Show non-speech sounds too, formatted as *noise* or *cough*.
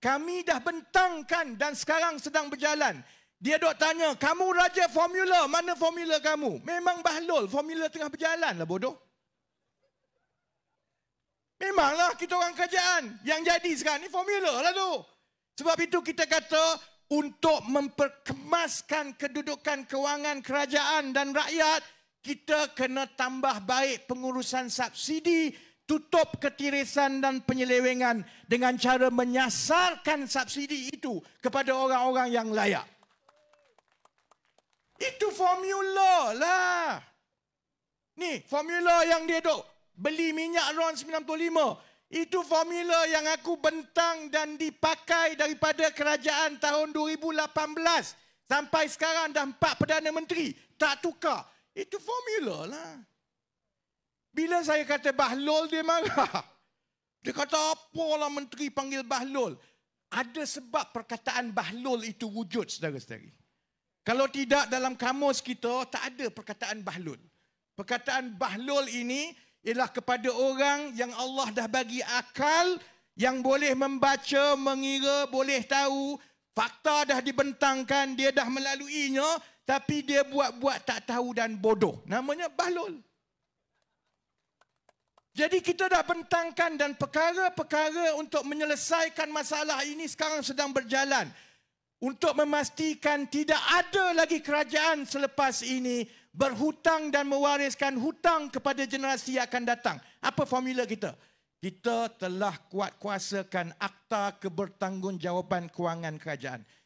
kami dah bentangkan dan sekarang sedang berjalan. Dia dok tanya, kamu raja formula, mana formula kamu? Memang bahlul, formula tengah berjalan lah bodoh. Memanglah kita orang kerajaan yang jadi sekarang ni formula lah tu. Sebab itu kita kata untuk memperkemaskan kedudukan kewangan kerajaan dan rakyat, kita kena tambah baik pengurusan subsidi, tutup ketirisan dan penyelewengan dengan cara menyasarkan subsidi itu kepada orang-orang yang layak. Itu formula lah. Ni formula yang dia duk beli minyak RON 95. Itu formula yang aku bentang dan dipakai daripada kerajaan tahun 2018. Sampai sekarang dah empat Perdana Menteri. Tak tukar. Itu formula lah. Bila saya kata Bahlul, dia marah. *laughs* Dia kata, apa? apalah menteri panggil Bahlul. Ada sebab perkataan Bahlul itu wujud, saudara-saudari. Kalau tidak, dalam kamus kita tak ada perkataan Bahlul. Perkataan Bahlul ini ialah kepada orang yang Allah dah bagi akal yang boleh membaca, mengira, boleh tahu fakta dah dibentangkan, dia dah melaluinya tapi dia buat-buat tak tahu dan bodoh. Namanya Bahlul. Jadi kita dah bentangkan dan perkara-perkara untuk menyelesaikan masalah ini sekarang sedang berjalan. Untuk memastikan tidak ada lagi kerajaan selepas ini berhutang dan mewariskan hutang kepada generasi yang akan datang. Apa formula kita? Kita telah kuat kuasakan akta kebertanggungjawaban kewangan kerajaan.